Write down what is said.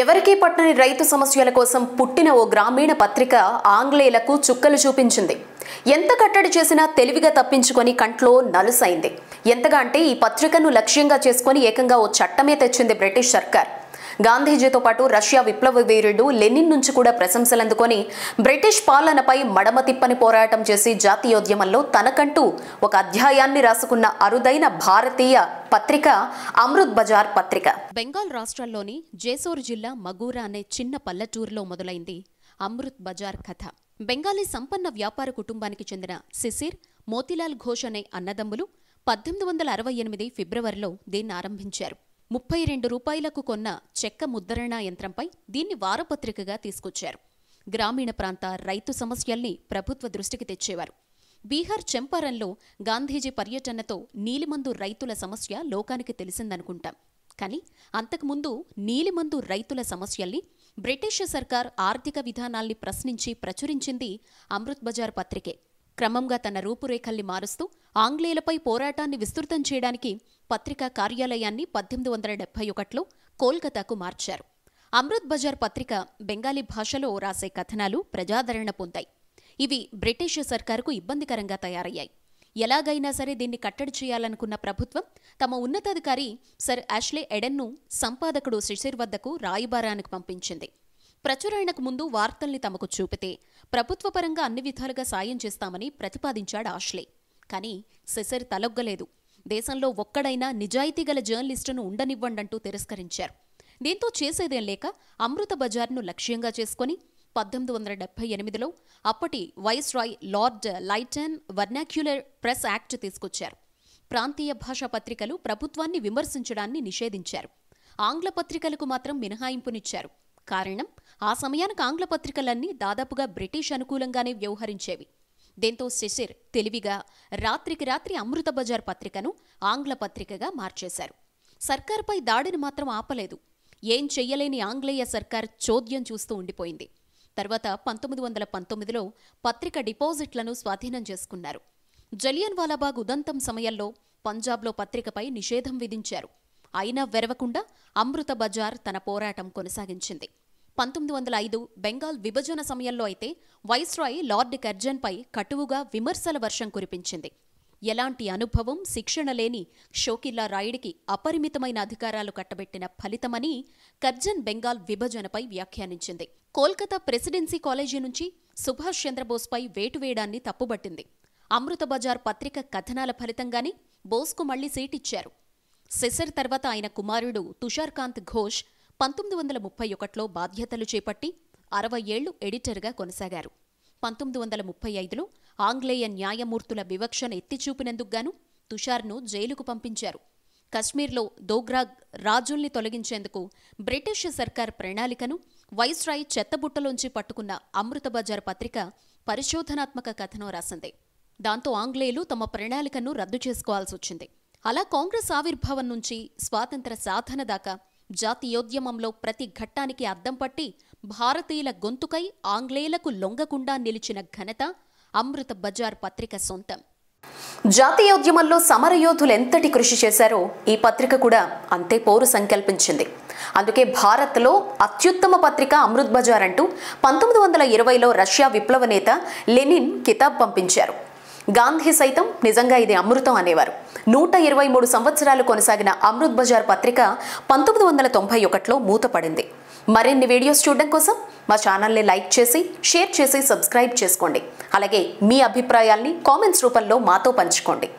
ఎవరికీ పట్టని రైతు సమస్యల కోసం పుట్టిన ఓ గ్రామీణ పత్రిక ఆంగ్లేయులకు చుక్కలు చూపించింది ఎంత కట్టడి చేసినా తెలివిగా తప్పించుకొని కంట్లో నలుసైంది ఎంతగా అంటే ఈ పత్రికను లక్ష్యంగా చేసుకొని ఏకంగా ఓ చట్టమే తెచ్చింది బ్రిటిష్ సర్కార్ గాంధీజీతో పాటు రష్యా విప్లవ వీరుడు లెనిన్ నుంచి కూడా ప్రశంసలందుకొని బ్రిటిష్ పాలనపై మడమతిప్పని పోరాటం చేసి జాతీయోద్యమంలో తనకంటూ ఒక అధ్యాయాన్ని రాసుకున్న అరుదైన భారతీయ పత్రిక అమృత్ బజార్ పత్రిక బెంగాల్ రాష్ట్రాల్లోని జేసూర్ జిల్లా మగూరా అనే చిన్న పల్లెటూరులో మొదలైంది అమృత్ బజార్ కథ బెంగాలీ సంపన్న వ్యాపార కుటుంబానికి చెందిన శిశిర్ మోతిలాల్ ఘోష్ అనే అన్నదమ్ములు పద్దెనిమిది వందల అరవై ఎనిమిది ఫిబ్రవరిలో దీన్ని ఆరంభించారు ముప్పై రెండు రూపాయలకు కొన్న చెక్క ముద్రణ యంత్రంపై దీన్ని వారపత్రికగా తీసుకొచ్చారు గ్రామీణ ప్రాంత రైతు సమస్యల్ని ప్రభుత్వ దృష్టికి తెచ్చేవారు బీహార్ చెంపారంలో గాంధీజీ పర్యటనతో నీలిమందు రైతుల సమస్య లోకానికి తెలిసిందనుకుంటాం కానీ అంతకుముందు నీలిమందు రైతుల సమస్యల్ని బ్రిటిష్ సర్కార్ ఆర్థిక విధానాల్ని ప్రశ్నించి ప్రచురించింది అమృత్ బజార్ పత్రికే క్రమంగా తన రూపురేఖల్ని మారుస్తూ ఆంగ్లేయులపై పోరాటాన్ని విస్తృతం చేయడానికి పత్రికా కార్యాలయాన్ని పద్దెనిమిది వందల డెబ్బై ఒకటిలో కోల్కతాకు మార్చారు అమృత్ బజార్ పత్రిక బెంగాలీ భాషలో రాసే కథనాలు ప్రజాదరణ పొందాయి ఇవి బ్రిటిష్ సర్కారుకు ఇబ్బందికరంగా తయారయ్యాయి ఎలాగైనా సరే దీన్ని కట్టడి చేయాలనుకున్న ప్రభుత్వం తమ ఉన్నతాధికారి సర్ యాష్లే ఎడెన్ను సంపాదకుడు శిశిర్ వద్దకు రాయబారానికి పంపించింది ప్రచురణకు ముందు వార్తల్ని తమకు చూపితే ప్రభుత్వ పరంగా అన్ని విధాలుగా సాయం చేస్తామని ప్రతిపాదించాడు ఆష్లే కానీ సెసర్ తలొగ్గలేదు దేశంలో ఒక్కడైనా నిజాయితీ గల జర్నలిస్టును ఉండనివ్వండంటూ తిరస్కరించారు దీంతో చేసేదేం లేక అమృత బజార్ను లక్ష్యంగా చేసుకుని పద్దెనిమిది వందల డెబ్బై ఎనిమిదిలో అప్పటి viceroy Lord Lytton vernacular press act తీసుకొచ్చారు ప్రాంతీయ భాషా పత్రికలు ప్రభుత్వాన్ని విమర్శించడాన్ని నిషేధించారు ఆంగ్ల పత్రికలకు మాత్రం మినహాయింపునిచ్చారు కారణం ఆ సమయానికి ఆంగ్ల పత్రికలన్నీ దాదాపుగా బ్రిటిష్ అనుకూలంగానే వ్యవహరించేవి దీంతో శిశిర్ తెలివిగా రాత్రికి రాత్రి అమృత బజార్ పత్రికను ఆంగ్ల పత్రికగా మార్చేశారు సర్కార్పై దాడిని మాత్రం ఆపలేదు ఏం చెయ్యలేని ఆంగ్లేయ సర్కార్ చోద్యం చూస్తూ ఉండిపోయింది తర్వాత పంతొమ్మిది వందల పంతొమ్మిదిలో పత్రిక డిపాజిట్లను స్వాధీనం చేసుకున్నారు జలియన్ వాలాబాగ్ ఉదంతం సమయంలో పంజాబ్లో పత్రికపై నిషేధం విధించారు అయినా వెరవకుండా అమృత బజార్ తన పోరాటం కొనసాగించింది పంతొమ్మిది వందల ఐదు బెంగాల్ విభజన సమయంలో అయితే వైస్రాయ్ లార్డ్ కర్జన్పై కటువుగా విమర్శల వర్షం కురిపించింది ఎలాంటి అనుభవం శిక్షణ లేని షోకిల్లా రాయుడికి అపరిమితమైన అధికారాలు కట్టబెట్టిన ఫలితమని కర్జన్ బెంగాల్ విభజనపై వ్యాఖ్యానించింది కోల్కతా ప్రెసిడెన్సీ కాలేజీ నుంచి సుభాష్ చంద్రబోస్పై వేటు వేయడాన్ని తప్పుబట్టింది అమృత బజార్ పత్రిక కథనాల ఫలితంగానే బోస్కు మళ్లీ సీటిచ్చారు సెసర్ తర్వాత ఆయన కుమారుడు తుషార్కాంత్ ఘోష్ పంతొమ్మిది వందల ముప్పై ఒకటిలో బాధ్యతలు చేపట్టి అరవై ఏళ్లు ఎడిటర్గా కొనసాగారు పంతొమ్మిది వందల ముప్పై ఐదులో ఆంగ్లేయ న్యాయమూర్తుల వివక్షను ఎత్తిచూపినందుకుగాను తుషార్ను జైలుకు పంపించారు కశ్మీర్లో దోగ్రాగ్ రాజుల్ని తొలగించేందుకు బ్రిటిష్ సర్కార్ ప్రణాళికను వైస్రాయ్ చెత్తబుట్టలోంచి పట్టుకున్న అమృత బజార్ పత్రిక పరిశోధనాత్మక కథనం రాసింది దాంతో ఆంగ్లేయులు తమ ప్రణాళికను రద్దు చేసుకోవాల్సి వచ్చింది అలా కాంగ్రెస్ ఆవిర్భావం నుంచి స్వాతంత్ర సాధన దాకా జాతీయోద్యమంలో ప్రతి ఘట్టానికి అద్దం పట్టి భారతీయుల గొంతుకై ఆంగ్లేయులకు లొంగకుండా నిలిచిన ఘనత అమృత బజార్ పత్రిక సొంతం జాతీయోద్యమంలో సమరయోధులు ఎంతటి కృషి చేశారో ఈ పత్రిక కూడా అంతే పోరు సంకల్పించింది అందుకే భారత్లో అత్యుత్తమ పత్రిక అమృత్ బజార్ అంటూ పంతొమ్మిది వందల ఇరవైలో రష్యా విప్లవ నేత లెనిన్ కితాబ్ పంపించారు గాంధీ సైతం నిజంగా ఇది అమృతం అనేవారు నూట ఇరవై మూడు సంవత్సరాలు కొనసాగిన అమృత్ బజార్ పత్రిక పంతొమ్మిది వందల తొంభై ఒకటిలో మూతపడింది మరిన్ని వీడియోస్ చూడడం కోసం మా ఛానల్ని లైక్ చేసి షేర్ చేసి సబ్స్క్రైబ్ చేసుకోండి అలాగే మీ అభిప్రాయాల్ని కామెంట్స్ రూపంలో మాతో పంచుకోండి